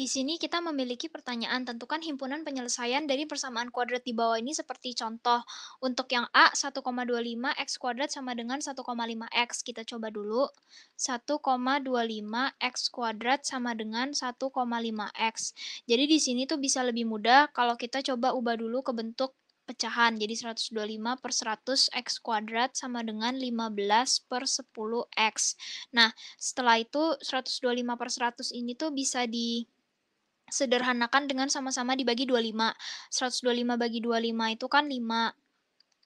Di sini kita memiliki pertanyaan tentukan himpunan penyelesaian dari persamaan kuadrat di bawah ini seperti contoh untuk yang A 1,25 X kuadrat sama dengan 1,5 X. Kita coba dulu. 1,25 X kuadrat sama dengan 1,5 X. Jadi di sini tuh bisa lebih mudah kalau kita coba ubah dulu ke bentuk pecahan. Jadi 125 per 100 X kuadrat sama dengan 15 per 10 X. Nah, setelah itu 125 per 100 ini tuh bisa di sederhanakan dengan sama-sama dibagi 25. 125 bagi 25 itu kan 5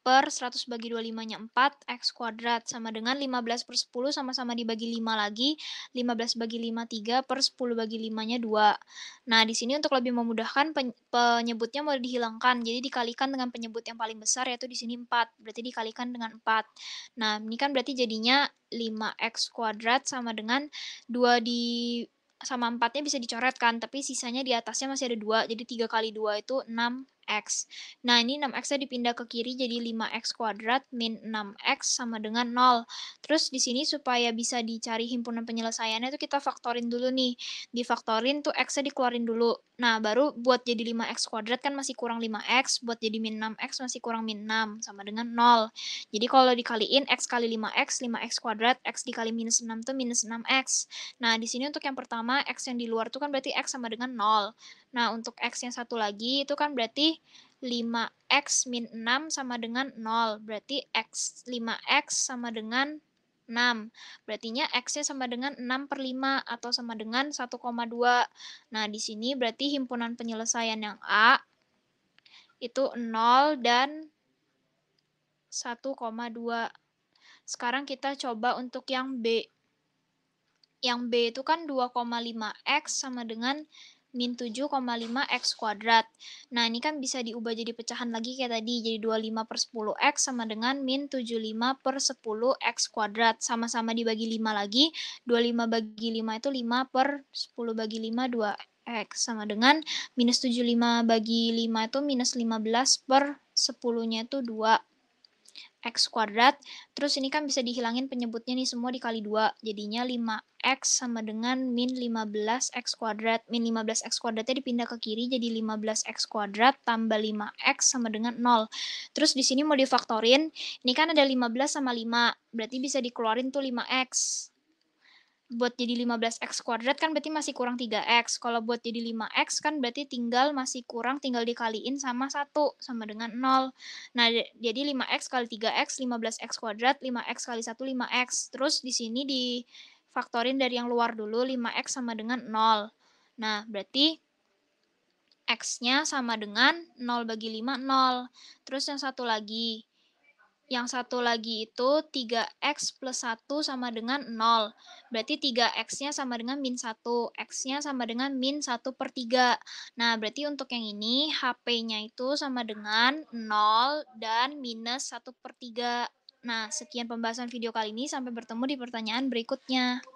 per 100 bagi 25-nya 4, X kuadrat sama dengan 15 per 10 sama-sama dibagi 5 lagi, 15 bagi 5 3 per 10 bagi 5-nya 2. Nah, di sini untuk lebih memudahkan penyebutnya mau dihilangkan, jadi dikalikan dengan penyebut yang paling besar yaitu di sini 4, berarti dikalikan dengan 4. Nah, ini kan berarti jadinya 5X kuadrat sama dengan 2 di sama empatnya bisa dicoret kan, tapi sisanya di atasnya masih ada dua, jadi tiga kali dua itu enam X. Nah, ini 6X-nya dipindah ke kiri jadi 5X kuadrat min 6X sama dengan 0. Terus di sini supaya bisa dicari himpunan penyelesaiannya itu kita faktorin dulu nih. Difaktorin tuh X-nya dikeluarin dulu. Nah, baru buat jadi 5X kuadrat kan masih kurang 5X, buat jadi min 6X masih kurang min 6 sama dengan 0. Jadi kalau dikaliin X kali 5X, 5X kuadrat, X dikali minus 6 tuh minus 6X. Nah, di sini untuk yang pertama, X yang di luar tuh kan berarti X sama dengan 0. Nah, untuk X yang satu lagi itu kan berarti nih 5x min 6 sama dengan 0. Berarti x 5x sama dengan 6. Berartinya x-nya sama dengan 6 per 5 atau sama dengan 1,2. Nah, di sini berarti himpunan penyelesaian yang A itu 0 dan 1,2. Sekarang kita coba untuk yang B. Yang B itu kan 2,5x sama dengan min 7,5 X kuadrat. Nah, ini kan bisa diubah jadi pecahan lagi kayak tadi, jadi 25 per 10 X sama dengan min 75 per 10 X kuadrat. Sama-sama dibagi 5 lagi, 25 bagi 5 itu 5 per 10 bagi 5, 2 X. Sama dengan minus 75 bagi 5 itu minus 15 per 10-nya itu 2 X kuadrat. Terus ini kan bisa dihilangin penyebutnya nih semua dikali 2. Jadinya 5X sama dengan min 15X kuadrat. Min 15X kuadratnya dipindah ke kiri jadi 15X kuadrat tambah 5X sama dengan 0. Terus di sini mau difaktorin, ini kan ada 15 sama 5. Berarti bisa dikeluarin tuh 5X buat jadi 15x kuadrat kan berarti masih kurang 3x. Kalau buat jadi 5x kan berarti tinggal masih kurang tinggal dikaliin sama 1 sama dengan 0. Nah, jadi 5x kali 3x 15x kuadrat, 5x kali 1 5x. Terus di sini di faktorin dari yang luar dulu 5x sama dengan 0. Nah, berarti x-nya sama dengan 0 bagi 5 0. Terus yang satu lagi yang satu lagi itu 3x plus 1 sama dengan 0. Berarti 3x-nya sama dengan min 1. X-nya sama dengan min 1 per 3. Nah, berarti untuk yang ini HP-nya itu sama dengan 0 dan minus 1 per 3. Nah, sekian pembahasan video kali ini. Sampai bertemu di pertanyaan berikutnya.